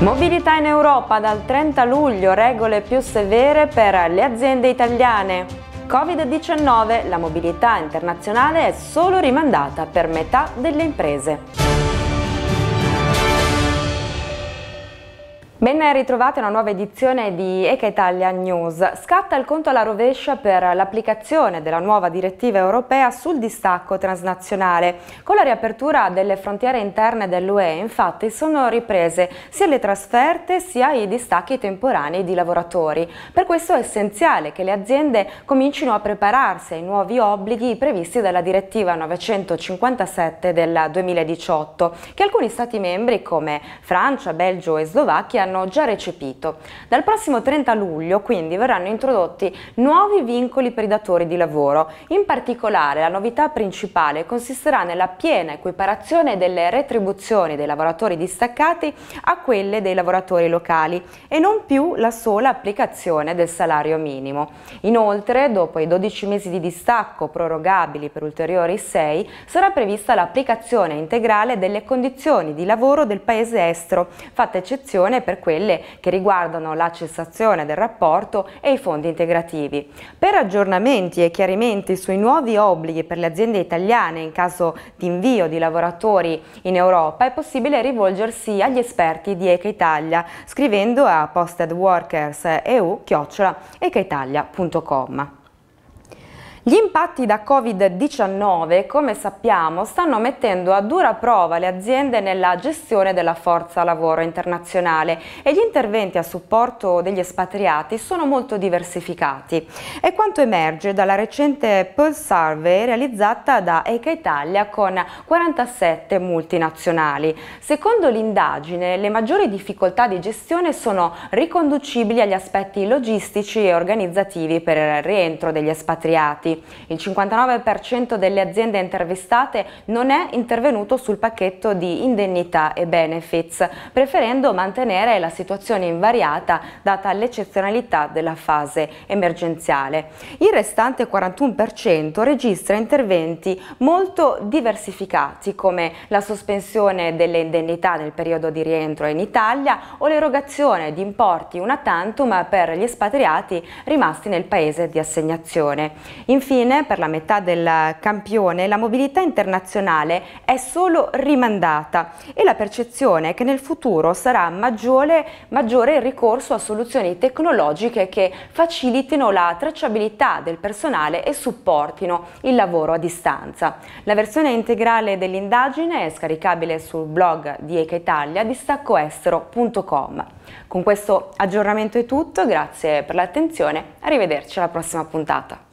Mobilità in Europa dal 30 luglio, regole più severe per le aziende italiane. Covid-19, la mobilità internazionale è solo rimandata per metà delle imprese. Ben ritrovate una nuova edizione di Eca Italia News. Scatta il conto alla rovescia per l'applicazione della nuova direttiva europea sul distacco transnazionale. Con la riapertura delle frontiere interne dell'UE infatti sono riprese sia le trasferte sia i distacchi temporanei di lavoratori. Per questo è essenziale che le aziende comincino a prepararsi ai nuovi obblighi previsti dalla direttiva 957 del 2018 che alcuni Stati membri come Francia, Belgio e Slovacchia hanno hanno già recepito. Dal prossimo 30 luglio quindi verranno introdotti nuovi vincoli per i datori di lavoro. In particolare la novità principale consisterà nella piena equiparazione delle retribuzioni dei lavoratori distaccati a quelle dei lavoratori locali e non più la sola applicazione del salario minimo. Inoltre, dopo i 12 mesi di distacco prorogabili per ulteriori 6, sarà prevista l'applicazione integrale delle condizioni di lavoro del paese estero, fatta eccezione per quelle che riguardano la cessazione del rapporto e i fondi integrativi. Per aggiornamenti e chiarimenti sui nuovi obblighi per le aziende italiane in caso di invio di lavoratori in Europa è possibile rivolgersi agli esperti di Eca Italia scrivendo a postedworkers.eu-ecaitalia.com. Gli impatti da Covid-19, come sappiamo, stanno mettendo a dura prova le aziende nella gestione della forza lavoro internazionale e gli interventi a supporto degli espatriati sono molto diversificati. È quanto emerge dalla recente Pulse Survey realizzata da ECA Italia con 47 multinazionali. Secondo l'indagine, le maggiori difficoltà di gestione sono riconducibili agli aspetti logistici e organizzativi per il rientro degli espatriati dati. Il 59% delle aziende intervistate non è intervenuto sul pacchetto di indennità e benefits, preferendo mantenere la situazione invariata data l'eccezionalità della fase emergenziale. Il restante 41% registra interventi molto diversificati come la sospensione delle indennità nel periodo di rientro in Italia o l'erogazione di importi una tantum per gli espatriati rimasti nel paese di assegnazione. In Infine, per la metà del campione, la mobilità internazionale è solo rimandata e la percezione è che nel futuro sarà maggiore, maggiore il ricorso a soluzioni tecnologiche che facilitino la tracciabilità del personale e supportino il lavoro a distanza. La versione integrale dell'indagine è scaricabile sul blog di Eca Italia distaccoestero.com. Con questo aggiornamento è tutto, grazie per l'attenzione, arrivederci alla prossima puntata.